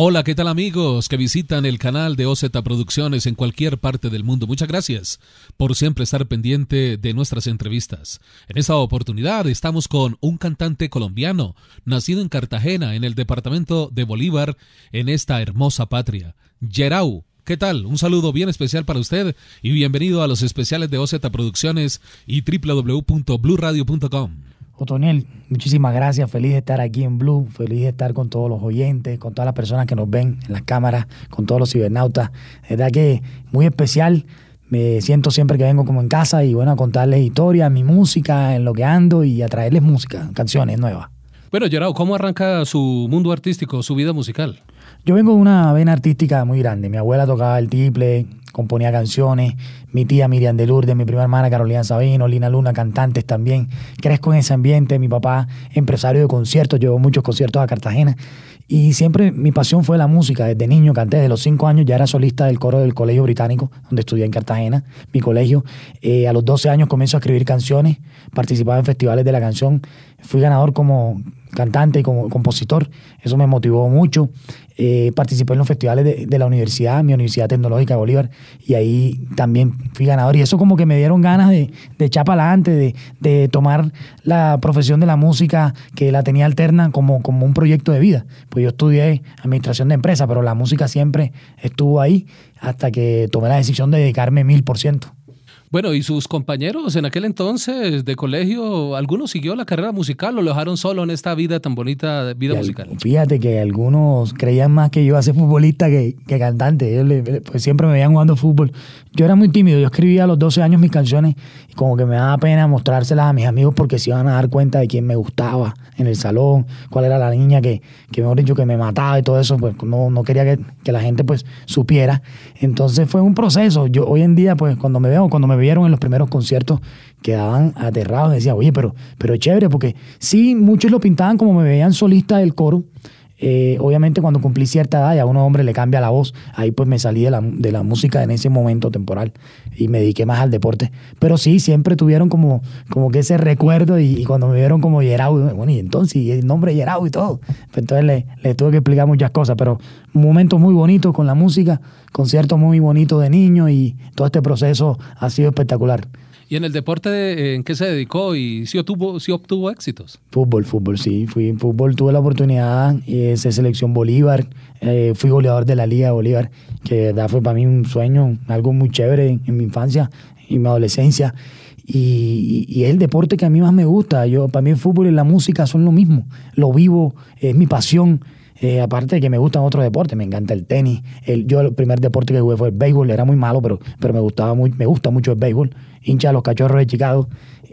Hola, ¿qué tal amigos que visitan el canal de OZ Producciones en cualquier parte del mundo? Muchas gracias por siempre estar pendiente de nuestras entrevistas. En esta oportunidad estamos con un cantante colombiano, nacido en Cartagena, en el departamento de Bolívar, en esta hermosa patria, Gerau. ¿Qué tal? Un saludo bien especial para usted y bienvenido a los especiales de OZ Producciones y www.bluradio.com. Otoniel, muchísimas gracias. Feliz de estar aquí en Blue. Feliz de estar con todos los oyentes, con todas las personas que nos ven en las cámaras, con todos los cibernautas. Es verdad que muy especial. Me siento siempre que vengo como en casa y bueno, a contarles historias, mi música, en lo que ando y a traerles música, canciones nuevas. Bueno, Gerardo, ¿cómo arranca su mundo artístico, su vida musical? Yo vengo de una vena artística muy grande. Mi abuela tocaba el tiple, componía canciones. Mi tía Miriam de Lourdes, mi prima hermana Carolina Sabino, Lina Luna, cantantes también. Crezco en ese ambiente. Mi papá, empresario de conciertos, llevó muchos conciertos a Cartagena. Y siempre mi pasión fue la música. Desde niño canté, desde los cinco años ya era solista del coro del Colegio Británico, donde estudié en Cartagena, mi colegio. Eh, a los 12 años comienzo a escribir canciones, participaba en festivales de la canción. Fui ganador como cantante y como, compositor. Eso me motivó mucho. Eh, participé en los festivales de, de, la universidad, mi Universidad Tecnológica Bolívar, y ahí también fui ganador. Y eso como que me dieron ganas de, de echar para adelante, de, de, tomar la profesión de la música que la tenía alterna como, como un proyecto de vida. Pues yo estudié administración de empresa, pero la música siempre estuvo ahí hasta que tomé la decisión de dedicarme mil por ciento. Bueno, ¿y sus compañeros en aquel entonces de colegio, algunos siguió la carrera musical o lo dejaron solo en esta vida tan bonita, vida musical? fíjate que algunos creían más que yo iba a ser futbolista que, cantante. Ellos pues, siempre me veían jugando fútbol. Yo era muy tímido, yo escribía a los 12 años mis canciones y como que me daba pena mostrárselas a mis amigos porque se iban a dar cuenta de quién me gustaba en el salón, cuál era la niña que, que mejor dicho, que me mataba y todo eso. Pues no, quería que, que la gente pues supiera. Entonces fue un proceso. Yo hoy en día pues cuando me veo, cuando me vieron en los primeros conciertos quedaban aterrados, decía oye, pero, pero chévere, porque sí, muchos lo pintaban como me veían solista del coro, eh, obviamente cuando cumplí cierta edad y a un hombre le cambia la voz, ahí pues me salí de la, de la, música en ese momento temporal y me dediqué más al deporte. Pero sí, siempre tuvieron como, como que ese recuerdo y, cuando me vieron como Gerau, bueno, y entonces, y el nombre Gerau y todo. Pues, entonces le, tuve que explicar muchas cosas, pero momentos muy bonitos con la música, conciertos muy bonitos de niño y todo este proceso ha sido espectacular. ¿Y en el deporte eh, en qué se dedicó y si obtuvo, si obtuvo éxitos? Fútbol, fútbol, sí. Fui en fútbol, tuve la oportunidad, hice eh, selección Bolívar, eh, fui goleador de la Liga Bolívar, que fue para mí un sueño, algo muy chévere en mi infancia y mi adolescencia. Y, es el deporte que a mí más me gusta. Yo, para mí el fútbol y la música son lo mismo. Lo vivo, es mi pasión. Eh, aparte de que me gustan otros deportes, me encanta el tenis. El, yo el primer deporte que jugué fue el béisbol, era muy malo, pero, pero me gustaba muy, me gusta mucho el béisbol. Hincha de los cachorros de Chicago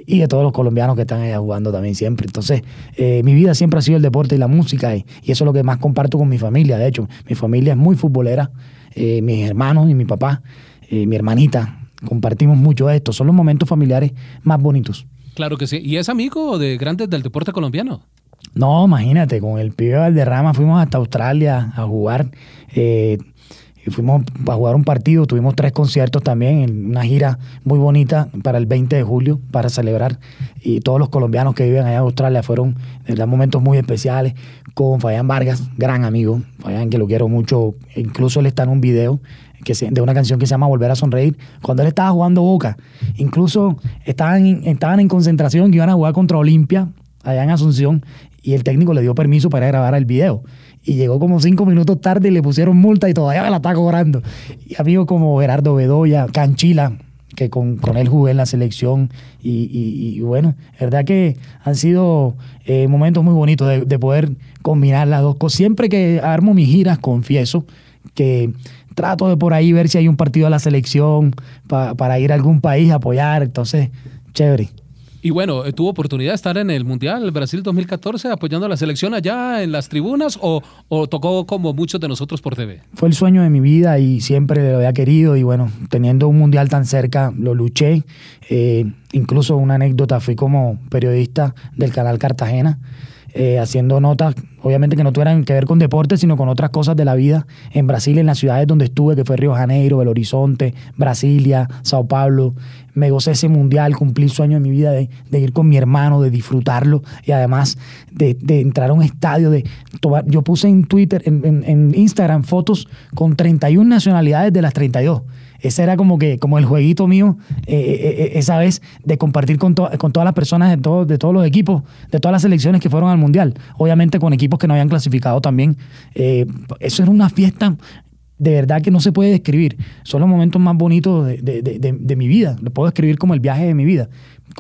y de todos los colombianos que están allá jugando también siempre. Entonces, eh, mi vida siempre ha sido el deporte y la música, y, eso es lo que más comparto con mi familia. De hecho, mi familia es muy futbolera, eh, mis hermanos y mi papá, mi hermanita, compartimos mucho esto. Son los momentos familiares más bonitos. Claro que sí. ¿Y es amigo de grandes del deporte colombiano? No, imagínate, con el pibe Valderrama fuimos hasta Australia a jugar. Eh, fuimos a jugar un partido, tuvimos tres conciertos también, una gira muy bonita para el 20 de julio, para celebrar. Y todos los colombianos que viven allá en Australia fueron momentos muy especiales con Fabián Vargas, gran amigo, Fabián que lo quiero mucho, incluso él está en un video que de una canción que se llama Volver a Sonreír, cuando él estaba jugando Boca, incluso estaban, estaban en concentración que iban a jugar contra Olimpia allá en Asunción y el técnico le dio permiso para grabar el video. Y llegó como cinco minutos tarde y le pusieron multa y todavía me la está cobrando. Y amigos como Gerardo Bedoya, Canchila, que con, él jugué en la selección. Y, bueno, verdad que han sido eh, momentos muy bonitos de, poder combinar las dos cosas. Siempre que armo mis giras, confieso que trato de por ahí ver si hay un partido de la selección para ir a algún país a apoyar. Entonces, chévere. Y bueno, eh, ¿tuvo oportunidad de estar en el Mundial Brasil 2014 apoyando a la selección allá en las tribunas o, tocó como muchos de nosotros por TV? Fue el sueño de mi vida y siempre lo había querido y bueno, teniendo un Mundial tan cerca, lo luché. Eh, incluso una anécdota, fui como periodista del canal Cartagena, eh, haciendo notas obviamente que no tuvieran que ver con deporte, sino con otras cosas de la vida en Brasil, en las ciudades donde estuve, que fue Río Janeiro, Belo Horizonte, Brasilia, Sao Paulo. Me gocé ese mundial, cumplí el sueño de mi vida de, ir con mi hermano, de disfrutarlo y además de, entrar a un estadio. de Yo puse en Twitter, en, Instagram, fotos con 31 nacionalidades de las 32 ese era como que como el jueguito mío eh, eh, eh, esa vez de compartir con, con todas las personas de, de todos los equipos, de todas las selecciones que fueron al Mundial. Obviamente con equipos que no habían clasificado también. Eh, eso era una fiesta de verdad que no se puede describir. Son los momentos más bonitos de, de mi vida. Lo puedo describir como el viaje de mi vida.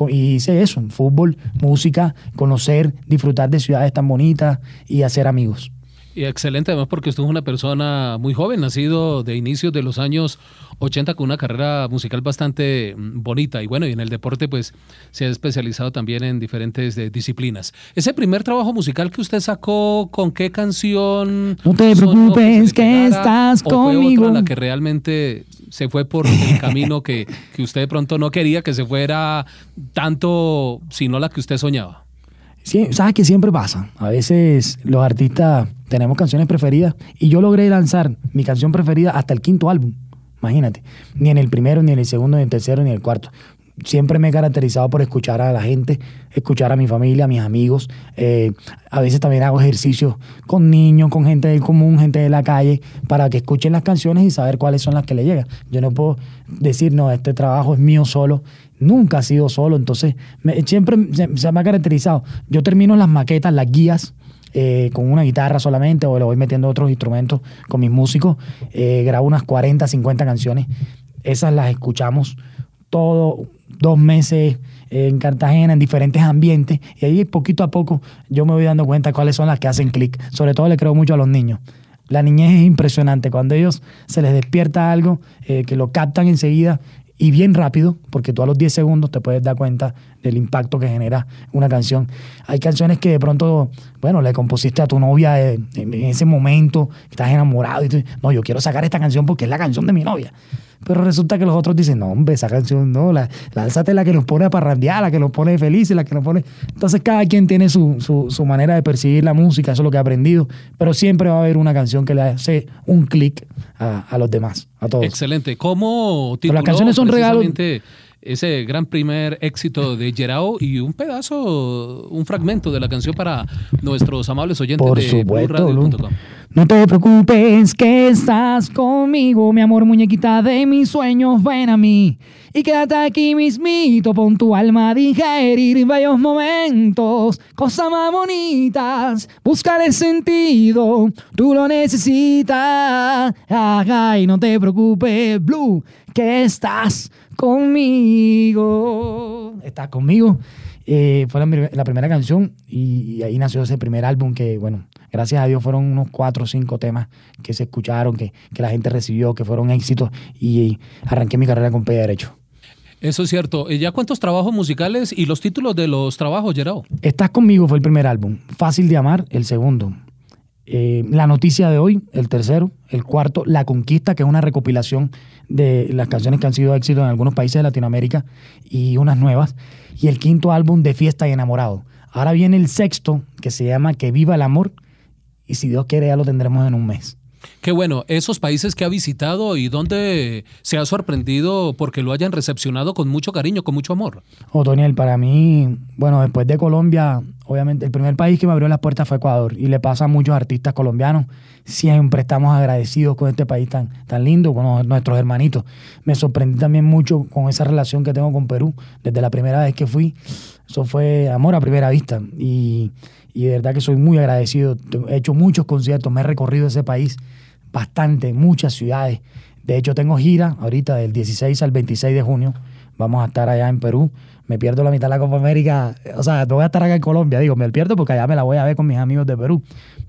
Y hice eso, fútbol, música, conocer, disfrutar de ciudades tan bonitas y hacer amigos. Y excelente además porque usted es una persona muy joven, nacido de inicios de los años 80 con una carrera musical bastante mm, bonita y bueno, y en el deporte pues se ha especializado también en diferentes eh, disciplinas. Ese primer trabajo musical que usted sacó, ¿con qué canción? No te preocupes que, estás fue conmigo. Otra la que realmente se fue por el camino que, que usted de pronto no quería que se fuera tanto, sino la que usted soñaba sabes que siempre pasa. A veces los artistas tenemos canciones preferidas y yo logré lanzar mi canción preferida hasta el quinto álbum. Imagínate, ni en el primero, ni en el segundo, ni en el tercero, ni en el cuarto siempre me he caracterizado por escuchar a la gente, escuchar a mi familia, a mis amigos. Eh, a veces también hago ejercicios con niños, con gente del común, gente de la calle, para que escuchen las canciones y saber cuáles son las que le llegan. Yo no puedo decir, no, este trabajo es mío solo. Nunca ha sido solo, entonces siempre se, me ha caracterizado. Yo termino las maquetas, las guías, eh, con una guitarra solamente o le voy metiendo otros instrumentos con mis músicos. Eh, grabo unas 40, 50 canciones. Esas las escuchamos todo dos meses en Cartagena, en diferentes ambientes, y ahí poquito a poco yo me voy dando cuenta cuáles son las que hacen clic. Sobre todo le creo mucho a los niños. La niñez es impresionante, cuando ellos se les despierta algo, eh, que lo captan enseguida y bien rápido, porque tú a los 10 segundos te puedes dar cuenta del impacto que genera una canción. Hay canciones que de pronto, bueno, le compusiste a tu novia eh, en ese momento, estás enamorado y tú, no, yo quiero sacar esta canción porque es la canción de mi novia. Pero resulta que los otros dicen, no, hombre, esa canción, no, la, lánzate la que nos pone a parrandear, la que nos pone felices, la que nos pone... Entonces cada quien tiene su, su, manera de percibir la música, eso es lo que ha aprendido, pero siempre va a haber una canción que le hace un clic a, a, los demás, a todos. Excelente. ¿Cómo tituló pero las canciones son regalos? Ese gran primer éxito de Gerao y un pedazo, un fragmento de la canción para nuestros amables oyentes Por de supuesto, no te preocupes que estás conmigo, mi amor, muñequita de mis sueños, ven a mí. Y quédate aquí mismito, pon tu alma a digerir bellos momentos, cosas más bonitas, el sentido, tú lo necesitas. Ajá, y no te preocupes, Blue, que estás conmigo. Estás conmigo. Eh, fue la, primera canción y, ahí nació ese primer álbum que, bueno, gracias a Dios fueron unos cuatro o cinco temas que se escucharon, que, la gente recibió, que fueron éxitos y, arranqué mi carrera con pie derecho. Eso es cierto. Eh, ¿Ya cuántos trabajos musicales y los títulos de los trabajos, Gerardo? Estás conmigo fue el primer álbum. Fácil de amar, el segundo. Eh, la noticia de hoy, el tercero, el cuarto, La Conquista, que es una recopilación de las canciones que han sido éxito en algunos países de Latinoamérica y unas nuevas, y el quinto álbum de Fiesta y Enamorado. Ahora viene el sexto, que se llama Que viva el amor, y si Dios quiere ya lo tendremos en un mes. Qué bueno, esos países que ha visitado y donde se ha sorprendido porque lo hayan recepcionado con mucho cariño, con mucho amor. Daniel, oh, para mí, bueno, después de Colombia, obviamente el primer país que me abrió las puertas fue Ecuador y le pasa a muchos artistas colombianos. Siempre estamos agradecidos con este país tan, tan lindo, con nuestros hermanitos. Me sorprendí también mucho con esa relación que tengo con Perú desde la primera vez que fui. Eso fue amor a primera vista y, y de verdad que soy muy agradecido. He hecho muchos conciertos, me he recorrido ese país bastante, muchas ciudades. De hecho, tengo gira ahorita del 16 al 26 de junio. Vamos a estar allá en Perú me pierdo la mitad de la Copa América. O sea, no voy a estar acá en Colombia. Digo, me pierdo porque allá me la voy a ver con mis amigos de Perú.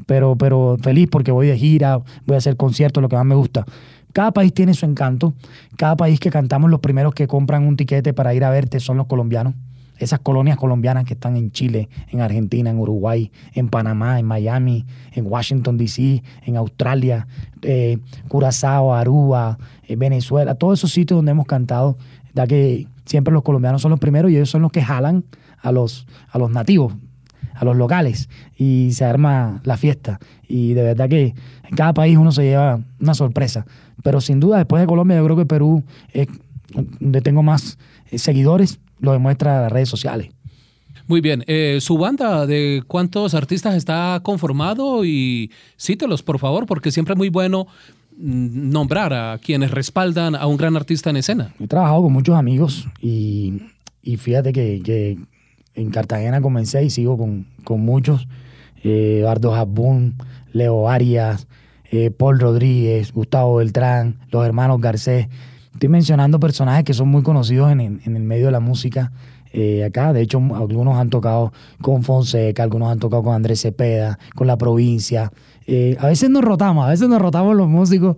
Pero, pero feliz porque voy de gira, voy a hacer conciertos, lo que más me gusta. Cada país tiene su encanto. Cada país que cantamos, los primeros que compran un tiquete para ir a verte son los colombianos. Esas colonias colombianas que están en Chile, en Argentina, en Uruguay, en Panamá, en Miami, en Washington, D.C., en Australia, eh, Curazao, Aruba, en eh, Venezuela, todos esos sitios donde hemos cantado, ya que siempre los colombianos son los primeros y ellos son los que jalan a los, a los nativos, a los locales, y se arma la fiesta. Y de verdad que en cada país uno se lleva una sorpresa. Pero sin duda, después de Colombia, yo creo que Perú es donde tengo más eh, seguidores, lo demuestra las redes sociales. Muy bien, eh, su banda, ¿de cuántos artistas está conformado? Y cítelos, por favor, porque siempre es muy bueno nombrar a quienes respaldan a un gran artista en escena. He trabajado con muchos amigos y, fíjate que, en Cartagena comencé y sigo con, muchos. Eh, Eduardo Bardo Jabón, Leo Arias, eh, Paul Rodríguez, Gustavo Beltrán, los hermanos Garcés. Estoy mencionando personajes que son muy conocidos en, el medio de la música eh, acá. De hecho, algunos han tocado con Fonseca, algunos han tocado con Andrés Cepeda, con La Provincia, eh, a veces nos rotamos, a veces nos rotamos los músicos.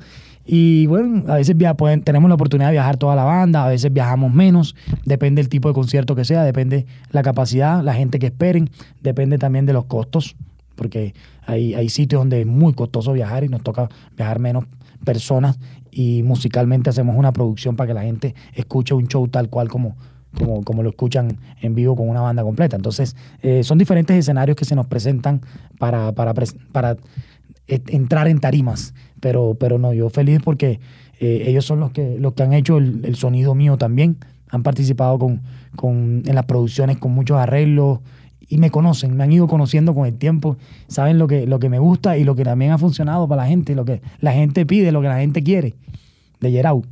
Y bueno, a veces pueden, tenemos la oportunidad de viajar toda la banda, a veces viajamos menos, depende del tipo de concierto que sea, depende la capacidad, la gente que esperen, depende también de los costos, porque hay, hay sitios donde es muy costoso viajar y nos toca viajar menos personas y musicalmente hacemos una producción para que la gente escuche un show tal cual como, como, como, lo escuchan en vivo con una banda completa. Entonces, eh, son diferentes escenarios que se nos presentan para, para entrar en tarimas. Pero, pero no, yo feliz porque eh, ellos son los que, los que han hecho el, sonido mío también. Han participado con, en las producciones con muchos arreglos y me conocen, me han ido conociendo con el tiempo, saben lo que, lo que me gusta y lo que también ha funcionado para la gente, lo que la gente pide, lo que la gente quiere de Yerau.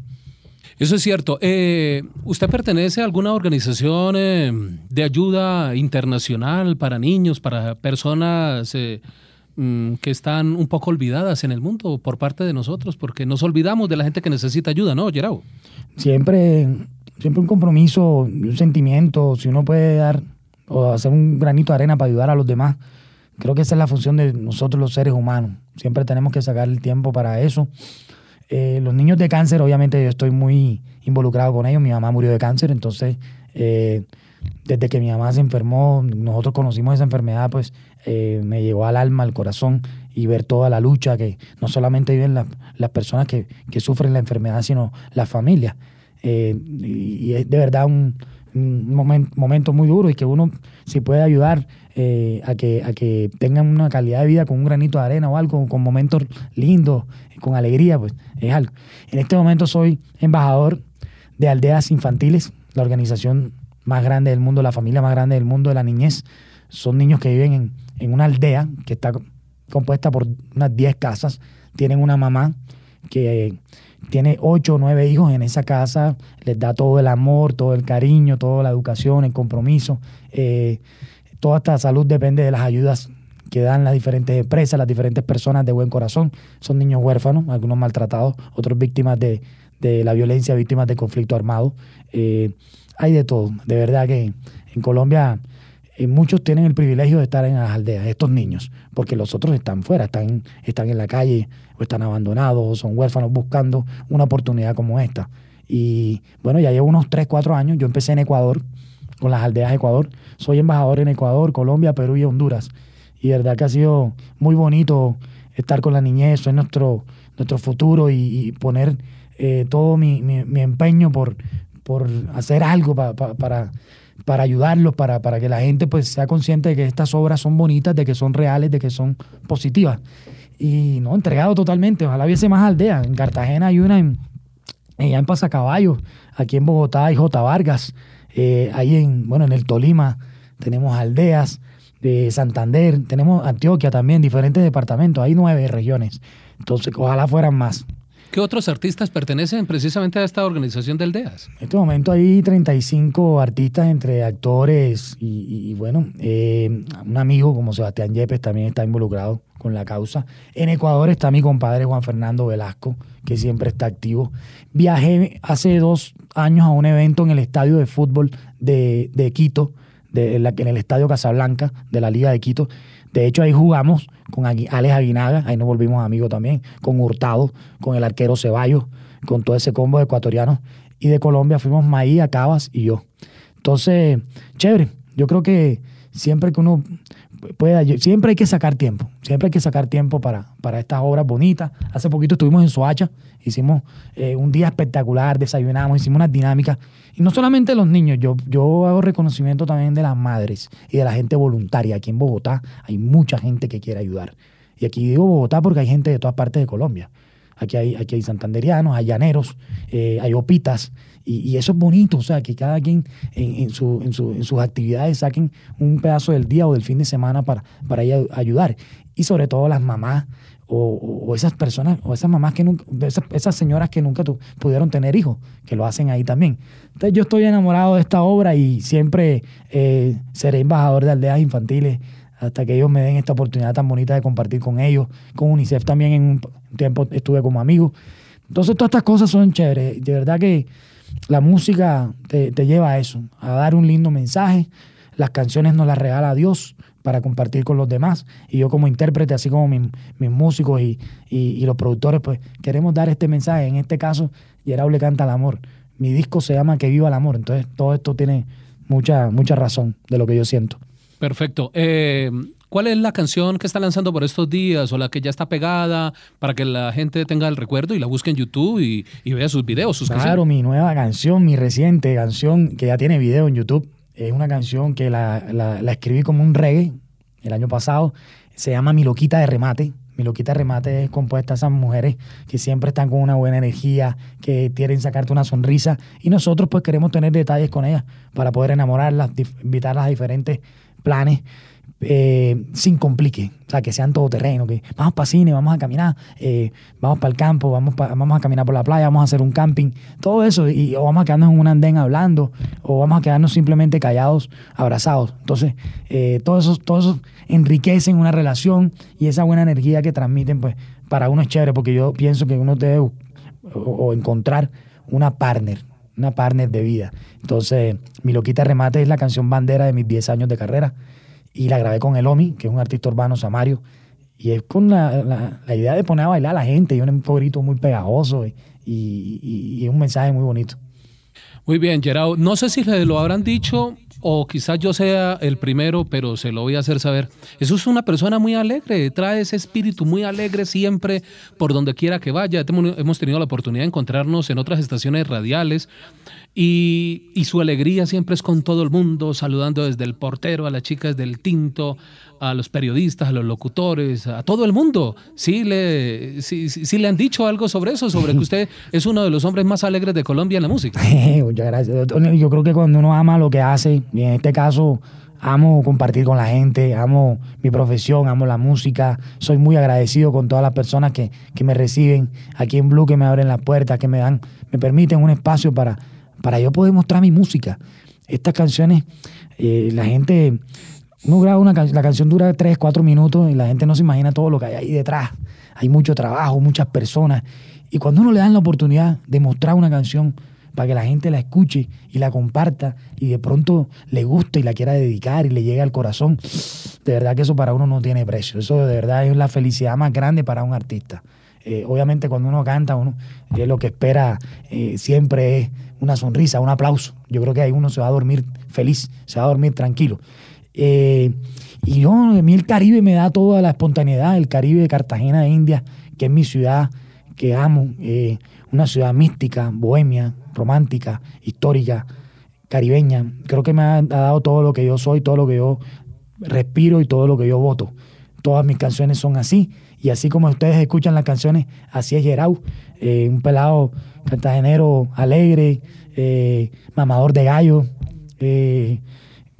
Eso es cierto. Eh, ¿Usted pertenece a alguna organización eh, de ayuda internacional para niños, para personas... Mm, que están un poco olvidadas en el mundo por parte de nosotros, porque nos olvidamos de la gente que necesita ayuda, ¿no, Gerardo? Siempre, siempre un compromiso, un sentimiento, si uno puede dar o hacer un granito de arena para ayudar a los demás. Creo que esa es la función de nosotros los seres humanos. Siempre tenemos que sacar el tiempo para eso. Eh, los niños de cáncer, obviamente yo estoy muy involucrado con ellos. Mi mamá murió de cáncer, entonces eh, desde que mi mamá se enfermó, nosotros conocimos esa enfermedad, pues eh, me llevó al alma, al corazón, y ver toda la lucha que no solamente viven las personas que, sufren la enfermedad, sino las familias. Eh, y, es de verdad un, momento muy duro y que uno, si puede ayudar eh, a, que, a que tengan una calidad de vida con un granito de arena o algo, con momentos lindos, con alegría, pues es algo. En este momento soy embajador de Aldeas Infantiles, la organización más grande del mundo, la familia más grande del mundo de la niñez. Son niños que viven en en una aldea que está compuesta por unas 10 casas. Tienen una mamá que tiene 8 o 9 hijos en esa casa, les da todo el amor, todo el cariño, toda la educación, el compromiso. Eh, toda esta salud depende de las ayudas que dan las diferentes empresas, las diferentes personas de buen corazón. Son niños huérfanos, algunos maltratados, otros víctimas de, la violencia, víctimas de conflicto armado. Eh, hay de todo. De verdad que en Colombia eh, muchos tienen el privilegio de estar en las aldeas, estos niños, porque los otros están fuera, están, están en la calle o están abandonados, o son huérfanos buscando una oportunidad como esta. Y bueno, ya llevo unos 3, 4 años, yo empecé en Ecuador, con las aldeas de Ecuador, soy embajador en Ecuador, Colombia, Perú y Honduras. Y de verdad que ha sido muy bonito estar con la niñez, eso es nuestro, nuestro futuro y, poner eh, todo mi, mi, empeño por, por hacer algo para para ayudarlos, para, para que la gente pues sea consciente de que estas obras son bonitas, de que son reales, de que son positivas. Y no, entregado totalmente. Ojalá hubiese más aldeas. En Cartagena hay una en, eh, allá en Pasacaballo, aquí en Bogotá hay J. Vargas, eh, ahí en, bueno, en el Tolima tenemos aldeas, de eh, Santander, tenemos Antioquia también, diferentes departamentos, hay nueve regiones. Entonces, ojalá fueran más. ¿Qué otros artistas pertenecen precisamente a esta organización de aldeas? En este momento hay 35 artistas entre actores y, bueno, eh, un amigo como Sebastián Yepes también está involucrado con la causa. En Ecuador está mi compadre Juan Fernando Velasco, que siempre está activo. Viajé hace dos años a un evento en el estadio de fútbol de, de Quito, de la, en el estadio Casablanca de la Liga de Quito, de hecho, ahí jugamos con Alex Aguinaga, ahí nos volvimos amigos también, con Hurtado, con el arquero Ceballos, con todo ese combo de ecuatorianos. Y de Colombia fuimos Maí, Cabas y yo. Entonces, chévere. Yo creo que siempre que uno siempre hay que sacar tiempo, siempre hay que sacar tiempo para, para estas obras bonitas. Hace poquito estuvimos en Soacha, hicimos eh, un día espectacular, desayunamos, hicimos unas dinámicas. Y no solamente los niños, yo, yo hago reconocimiento también de las madres y de la gente voluntaria. Aquí en Bogotá hay mucha gente que quiere ayudar. Y aquí digo Bogotá porque hay gente de todas partes de Colombia aquí hay, aquí hay santanderianos, hay llaneros, eh, hay opitas, y, eso es bonito, o sea, que cada quien en, en, sus actividades saquen un pedazo del día o del fin de semana para, para ir ayudar. Y sobre todo las mamás o, esas personas, o esas mamás que nunca, esas, señoras que nunca pudieron tener hijos, que lo hacen ahí también. Entonces yo estoy enamorado de esta obra y siempre eh, seré embajador de aldeas infantiles hasta que ellos me den esta oportunidad tan bonita de compartir con ellos. Con UNICEF también en un tiempo estuve como amigo. Entonces todas estas cosas son chéveres. De verdad que la música te, lleva a eso, a dar un lindo mensaje. Las canciones nos las regala Dios para compartir con los demás. Y yo como intérprete, así como mis, músicos y, los productores, pues queremos dar este mensaje. En este caso, Gerardo le canta el amor. Mi disco se llama Que viva el amor. Entonces todo esto tiene mucha, mucha razón de lo que yo siento. Perfecto. Eh, ¿Cuál es la canción que está lanzando por estos días o la que ya está pegada para que la gente tenga el recuerdo y la busque en YouTube y, vea sus videos? Sus claro, mi nueva canción, mi reciente canción que ya tiene video en YouTube. Es una canción que la escribí como un reggae el año pasado. Se llama Mi Loquita de Remate. Mi loquita remate es compuesta a esas mujeres que siempre están con una buena energía, que quieren sacarte una sonrisa. Y nosotros pues queremos tener detalles con ellas para poder enamorarlas, invitarlas a diferentes planes eh, sin complique, o sea, que sean todo terreno, que vamos para cine, vamos a caminar, eh, vamos para el campo, vamos, vamos a caminar por la playa, vamos a hacer un camping, todo eso, y, o vamos a quedarnos en un andén hablando, o vamos a quedarnos simplemente callados, abrazados. Entonces, eh, todo, eso, enriquece enriquecen una relación y esa buena energía que transmiten, pues para uno es chévere, porque yo pienso que uno debe o, o encontrar una partner, una partner de vida. Entonces, mi loquita remate es la canción bandera de mis 10 años de carrera y la grabé con el Omi, que es un artista urbano samario, y es con la, la, idea de poner a bailar a la gente y un grito muy pegajoso y, y, un mensaje muy bonito. Muy bien, Gerardo. No sé si lo habrán dicho o quizás yo sea el primero, pero se lo voy a hacer saber. Eso es una persona muy alegre, trae ese espíritu muy alegre siempre por donde quiera que vaya. Hemos tenido la oportunidad de encontrarnos en otras estaciones radiales y, su alegría siempre es con todo el mundo, saludando desde el portero, a las chicas del tinto, a los periodistas, a los locutores, a todo el mundo. Sí le, le han dicho algo sobre eso, sobre que usted es uno de los hombres más alegres de Colombia en la música. Eh, gracias. Eh, yo creo que cuando uno ama lo que hace, y en este caso amo compartir con la gente, amo mi profesión, amo la música. Soy muy agradecido con todas las personas que, que me reciben aquí en Blue, que me abren las puertas, que me dan, me permiten un espacio para para yo poder mostrar mi música. Estas canciones, eh, la gente, uno graba una canción, la canción dura 3, 4 minutos y la gente no se imagina todo lo que hay ahí detrás. Hay mucho trabajo, muchas personas. Y cuando uno le dan la oportunidad de mostrar una canción para que la gente la escuche y la comparta y de pronto le guste y la quiera dedicar y le llegue al corazón, de verdad que eso para uno no tiene precio. Eso de verdad es la felicidad más grande para un artista. Eh, obviamente cuando uno canta, uno eh, lo que espera siempre es una sonrisa, un aplauso. Yo creo que ahí uno se va a dormir feliz, se va a dormir tranquilo. Eh, y yo, a mí el Caribe me da toda la espontaneidad, el Caribe de Cartagena de India, que es mi ciudad que amo, eh, una ciudad mística, bohemia, romántica, histórica, caribeña. Creo que me ha, ha dado todo lo que yo soy, todo lo que yo respiro y todo lo que yo voto. Todas mis canciones son así. Y así como ustedes escuchan las canciones, así es Gerau, eh, un pelado cartagenero alegre, eh, mamador de gallo, eh,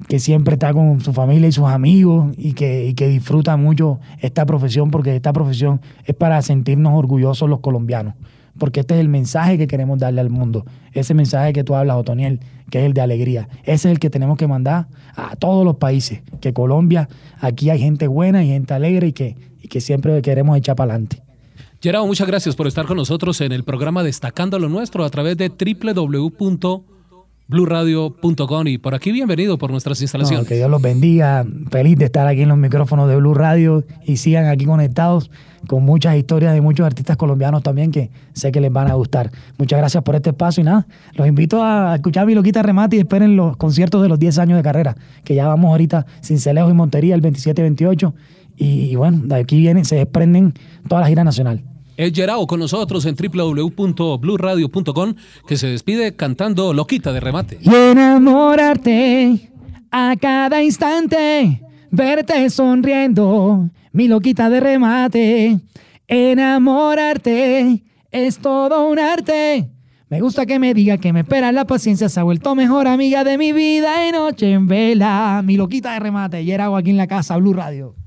que siempre está con su familia y sus amigos y que, y que disfruta mucho esta profesión, porque esta profesión es para sentirnos orgullosos los colombianos porque este es el mensaje que queremos darle al mundo. Ese mensaje que tú hablas, Otoniel, que es el de alegría. Ese es el que tenemos que mandar a todos los países. Que Colombia, aquí hay gente buena y gente alegre y que que siempre queremos echar para adelante. Gerardo, muchas gracias por estar con nosotros en el programa Destacando lo Nuestro a través de www.bluradio.com y por aquí bienvenido por nuestras instalaciones. que Dios los bendiga, feliz de estar aquí en los micrófonos de Blue Radio y sigan aquí conectados con muchas historias de muchos artistas colombianos también que sé que les van a gustar. Muchas gracias por este espacio y nada, los invito a escuchar mi loquita remate y esperen los conciertos de los 10 años de carrera, que ya vamos ahorita sin celejos y Montería el 27-28 y, bueno, de aquí vienen, se desprenden toda la gira nacional. El Gerao con nosotros en www.bluradio.com que se despide cantando Loquita de remate. Y enamorarte a cada instante, verte sonriendo, mi loquita de remate. Enamorarte es todo un arte. Me gusta que me diga que me espera la paciencia, se ha vuelto mejor amiga de mi vida en noche en vela. Mi loquita de remate, Gerao aquí en la casa, Blue Radio.